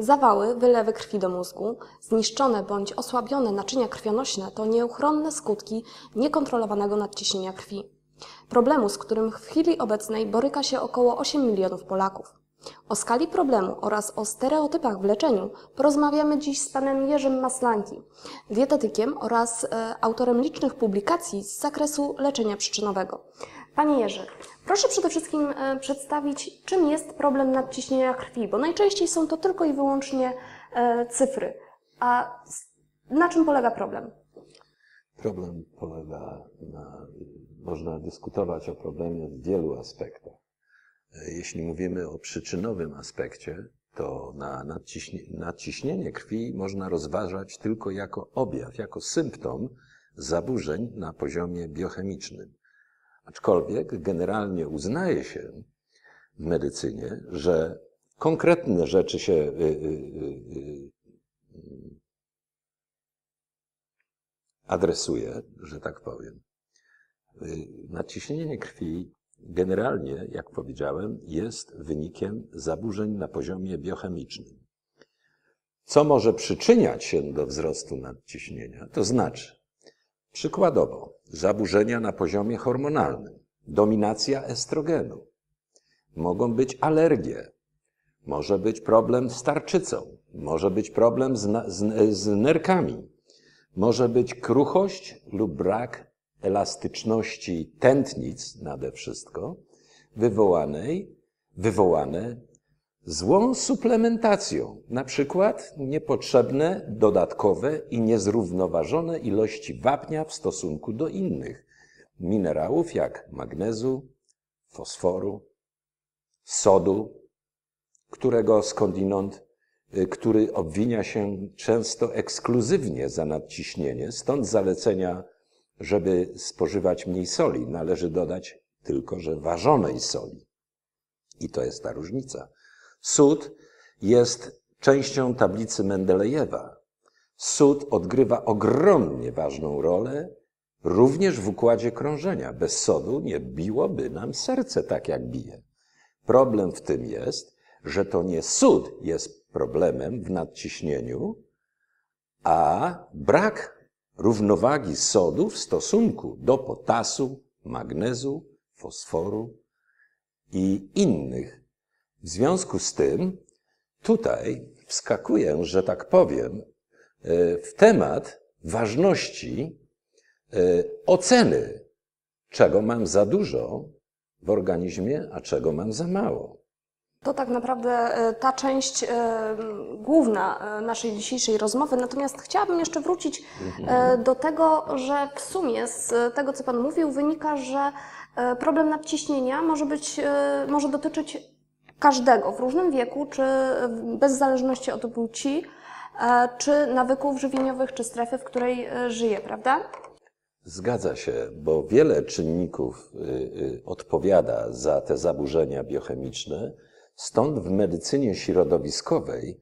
Zawały, wylewy krwi do mózgu, zniszczone bądź osłabione naczynia krwionośne to nieuchronne skutki niekontrolowanego nadciśnienia krwi. Problemu, z którym w chwili obecnej boryka się około 8 milionów Polaków. O skali problemu oraz o stereotypach w leczeniu porozmawiamy dziś z panem Jerzym Maslanki, dietetykiem oraz e, autorem licznych publikacji z zakresu leczenia przyczynowego. Panie Jerzy, Proszę przede wszystkim e, przedstawić, czym jest problem nadciśnienia krwi, bo najczęściej są to tylko i wyłącznie e, cyfry. A na czym polega problem? Problem polega na. Można dyskutować o problemie w wielu aspektach. E, jeśli mówimy o przyczynowym aspekcie, to na nadciśnie, nadciśnienie krwi można rozważać tylko jako objaw, jako symptom zaburzeń na poziomie biochemicznym. Aczkolwiek generalnie uznaje się w medycynie, że konkretne rzeczy się y, y, y, y adresuje, że tak powiem. Y, Nadciśnienie krwi generalnie, jak powiedziałem, jest wynikiem zaburzeń na poziomie biochemicznym. Co może przyczyniać się do wzrostu nadciśnienia? To znaczy, przykładowo, zaburzenia na poziomie hormonalnym, dominacja estrogenu. Mogą być alergie, może być problem z tarczycą, może być problem z, z, z nerkami, może być kruchość lub brak elastyczności tętnic nade wszystko, wywołanej, wywołane złą suplementacją, na przykład niepotrzebne, dodatkowe i niezrównoważone ilości wapnia w stosunku do innych minerałów jak magnezu, fosforu, sodu, którego skądinąd, y, który obwinia się często ekskluzywnie za nadciśnienie, stąd zalecenia, żeby spożywać mniej soli, należy dodać tylko, że ważonej soli. I to jest ta różnica Sód jest częścią tablicy Mendelejewa. Sód odgrywa ogromnie ważną rolę również w układzie krążenia. Bez sodu nie biłoby nam serce tak, jak bije. Problem w tym jest, że to nie sód jest problemem w nadciśnieniu, a brak równowagi sodu w stosunku do potasu, magnezu, fosforu i innych w związku z tym tutaj wskakuję, że tak powiem, e, w temat ważności e, oceny, czego mam za dużo w organizmie, a czego mam za mało. To tak naprawdę e, ta część główna naszej dzisiejszej rozmowy. Natomiast chciałabym jeszcze wrócić mhm. do tego, że w sumie z tego, co Pan mówił, wynika, że problem nadciśnienia może być, może dotyczyć każdego w różnym wieku, czy bez zależności od płci, e, czy nawyków żywieniowych, czy strefy, w której e, żyje, prawda? Zgadza się, bo wiele czynników y, y, odpowiada za te zaburzenia biochemiczne, stąd w medycynie środowiskowej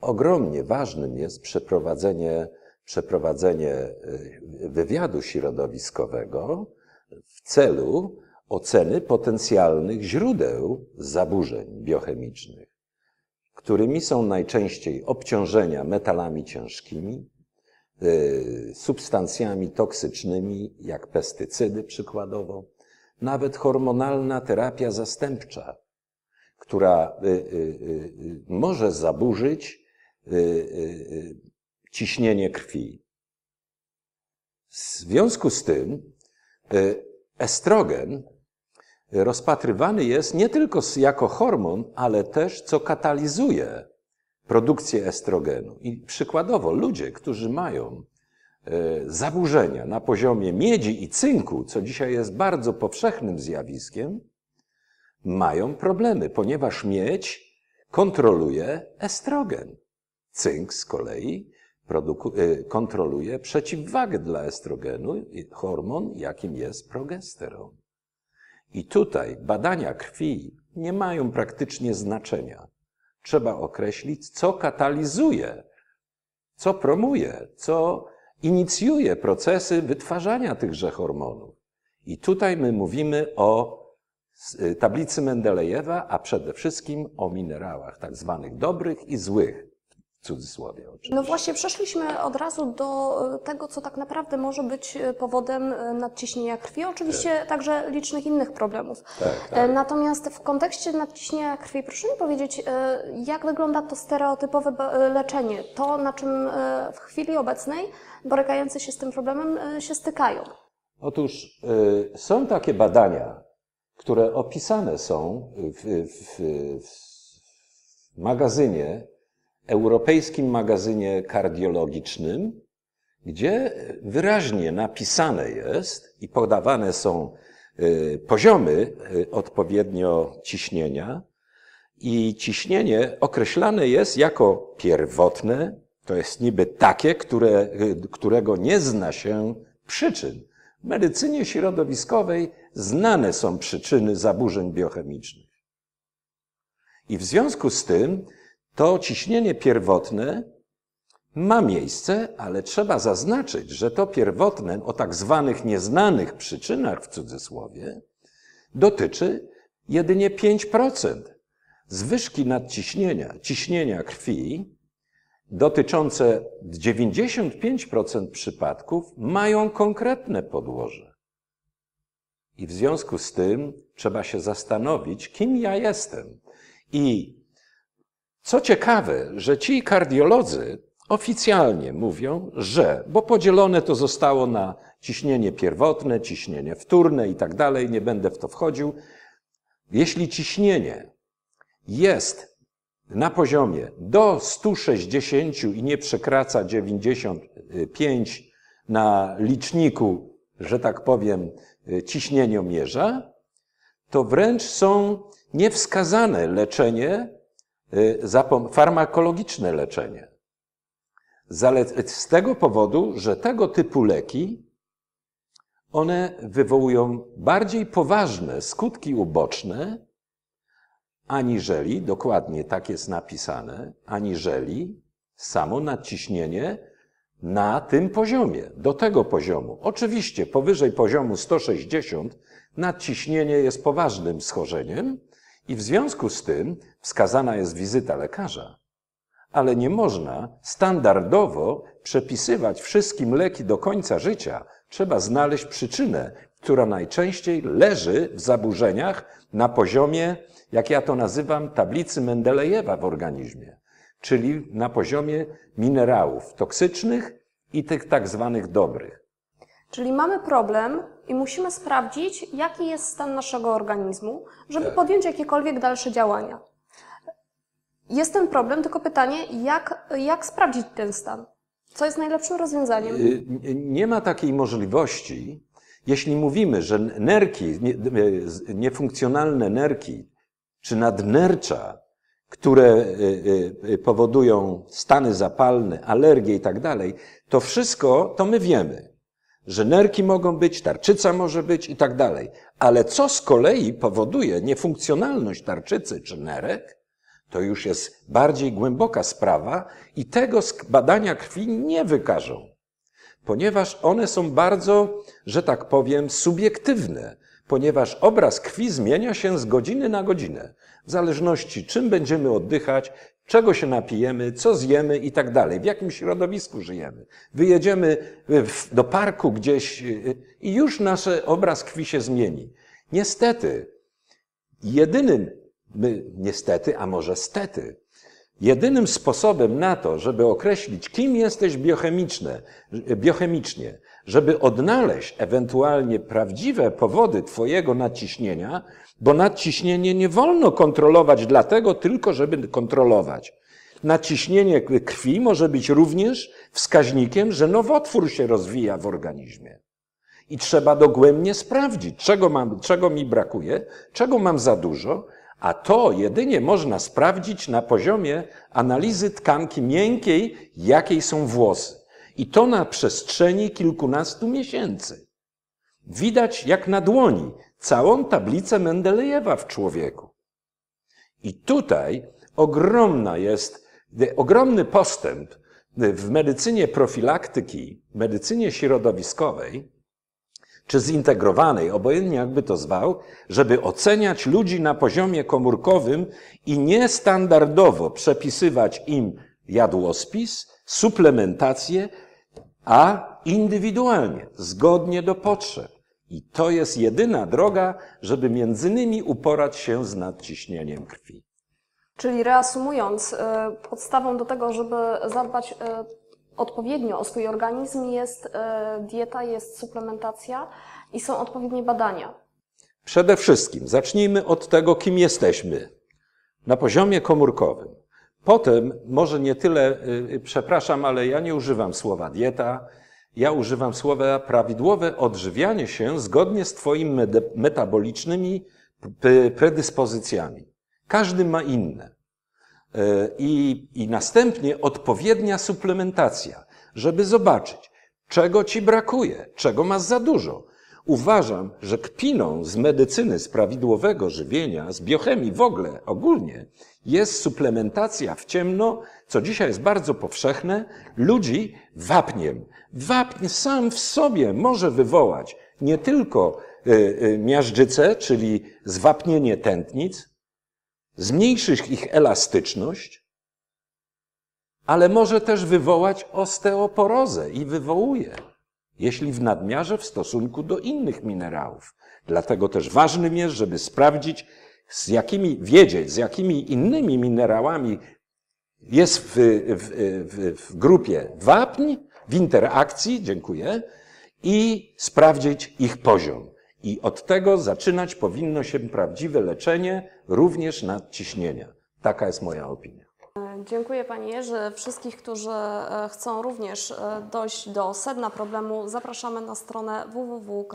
ogromnie ważnym jest przeprowadzenie, przeprowadzenie y, wywiadu środowiskowego w celu oceny potencjalnych źródeł zaburzeń biochemicznych, którymi są najczęściej obciążenia metalami ciężkimi, y, substancjami toksycznymi, jak pestycydy przykładowo, nawet hormonalna terapia zastępcza, która y, y, może zaburzyć ciśnienie krwi. W związku z tym estrogen rozpatrywany jest nie tylko jako hormon, ale też co katalizuje produkcję estrogenu. I przykładowo ludzie, którzy mają e, zaburzenia na poziomie miedzi i cynku, co dzisiaj jest bardzo powszechnym zjawiskiem, mają problemy, ponieważ miedź kontroluje estrogen. Cynk z kolei e, kontroluje przeciwwagę dla estrogenu, hormon, jakim jest progesteron. I tutaj badania krwi nie mają praktycznie znaczenia. Trzeba określić, co katalizuje, co promuje, co inicjuje procesy wytwarzania tychże hormonów. I tutaj my mówimy o y, tablicy Mendelejewa, a przede wszystkim o minerałach, tak zwanych dobrych i złych w cudzysłowie oczywiście. No właśnie, przeszliśmy od razu do e, tego, co tak naprawdę może być e, powodem e, nadciśnienia krwi, oczywiście tak. także licznych innych problemów. Tak, tak. Natomiast w kontekście nadciśnienia krwi, proszę mi powiedzieć, jak wygląda to stereotypowe leczenie? To, na czym w chwili obecnej borykający się z tym problemem się stykają. Otóż są takie badania, które opisane są w, w, w magazynie europejskim magazynie kardiologicznym, gdzie wyraźnie napisane jest i podawane są y, poziomy y, odpowiednio ciśnienia, i ciśnienie określane jest jako pierwotne, to jest niby takie, które, y, którego nie zna się przyczyn. W medycynie środowiskowej znane są przyczyny zaburzeń biochemicznych. I w związku z tym to ciśnienie pierwotne ma miejsce, ale trzeba zaznaczyć, że to pierwotne o tak zwanych nieznanych przyczynach w cudzysłowie dotyczy jedynie 5% zwyżki nadciśnienia, ciśnienia krwi dotyczące 95% przypadków mają konkretne podłoże. I w związku z tym trzeba się zastanowić, kim ja jestem i co ciekawe, że ci kardiolodzy oficjalnie mówią, że, bo podzielone to zostało na ciśnienie pierwotne, ciśnienie wtórne i tak dalej, nie będę w to wchodził. Jeśli ciśnienie jest na poziomie do 160 i nie przekracza 95 na liczniku, że tak powiem, ciśnieniomierza, to wręcz są niewskazane leczenie Y, farmakologiczne leczenie. Z tego powodu, że tego typu leki, one wywołują bardziej poważne skutki uboczne, aniżeli, dokładnie tak jest napisane, aniżeli samo nadciśnienie na tym poziomie, do tego poziomu. Oczywiście powyżej poziomu 160 nadciśnienie jest poważnym schorzeniem, i w związku z tym wskazana jest wizyta lekarza, ale nie można standardowo przepisywać wszystkim leki do końca życia. Trzeba znaleźć przyczynę, która najczęściej leży w zaburzeniach na poziomie, jak ja to nazywam, tablicy Mendelejewa w organizmie, czyli na poziomie minerałów toksycznych i tych tak zwanych dobrych. Czyli mamy problem, i musimy sprawdzić, jaki jest stan naszego organizmu, żeby tak. podjąć jakiekolwiek dalsze działania. Jest ten problem, tylko pytanie, jak, jak sprawdzić ten stan? Co jest najlepszym rozwiązaniem? Y, nie ma takiej możliwości, jeśli mówimy, że nerki, y, niefunkcjonalne nerki, czy nadnercza, które y, powodują stany zapalne, alergie i tak dalej, to wszystko to my wiemy że nerki mogą być, tarczyca może być i tak dalej. Ale co z kolei powoduje niefunkcjonalność tarczycy czy nerek, to już jest bardziej głęboka sprawa i tego badania krwi nie wykażą, ponieważ one są bardzo, że tak powiem, subiektywne, ponieważ obraz krwi zmienia się z godziny na godzinę, w zależności czym będziemy oddychać, czego się napijemy, co zjemy i tak dalej, w jakim środowisku żyjemy. Wyjedziemy y, do parku gdzieś y, i już nasz obraz krwi się zmieni. Niestety, jedynym, niestety, a może stety, jedynym sposobem na to, żeby określić, kim jesteś biochemiczne, biochemicznie, żeby odnaleźć ewentualnie prawdziwe powody Twojego naciśnienia, bo nadciśnienie nie wolno kontrolować dlatego tylko, żeby kontrolować. Naciśnienie krwi może być również wskaźnikiem, że nowotwór się rozwija w organizmie. I trzeba dogłębnie sprawdzić, czego, mam, czego mi brakuje, czego mam za dużo, a to jedynie można sprawdzić na poziomie analizy tkanki miękkiej, jakiej są włosy. I to na przestrzeni kilkunastu miesięcy. Widać jak na dłoni całą tablicę Mendelejewa w człowieku. I tutaj ogromna jest, ogromny postęp w medycynie profilaktyki, medycynie środowiskowej, czy zintegrowanej, obojętnie jakby to zwał, żeby oceniać ludzi na poziomie komórkowym i niestandardowo przepisywać im jadłospis, suplementację a indywidualnie, zgodnie do potrzeb. I to jest jedyna droga, żeby między innymi uporać się z nadciśnieniem krwi. Czyli reasumując, e, podstawą do tego, żeby zadbać e, odpowiednio o swój organizm jest e, dieta, jest suplementacja i są odpowiednie badania. Przede wszystkim zacznijmy od tego, kim jesteśmy na poziomie komórkowym. Potem, może nie tyle, y, y, przepraszam, ale ja nie używam słowa dieta, ja używam słowa prawidłowe odżywianie się zgodnie z Twoimi metabolicznymi predyspozycjami. Każdy ma inne. E, I, I następnie odpowiednia suplementacja, żeby zobaczyć, czego Ci brakuje, czego masz za dużo, Uważam, że kpiną z medycyny, z prawidłowego żywienia, z biochemii w ogóle, ogólnie, jest suplementacja w ciemno, co dzisiaj jest bardzo powszechne, ludzi wapniem. Wapń sam w sobie może wywołać nie tylko y, y, miażdżycę, czyli zwapnienie tętnic, zmniejszyć ich elastyczność, ale może też wywołać osteoporozę i wywołuje jeśli w nadmiarze w stosunku do innych minerałów. Dlatego też ważnym jest, żeby sprawdzić, z jakimi, wiedzieć, z jakimi innymi minerałami jest w, w, w, w grupie wapń, w interakcji, dziękuję, i sprawdzić ich poziom. I od tego zaczynać powinno się prawdziwe leczenie również nadciśnienia. Taka jest moja opinia. Dziękuję pani, Jerzy. Wszystkich, którzy e, chcą również e, dojść do sedna problemu, zapraszamy na stronę www.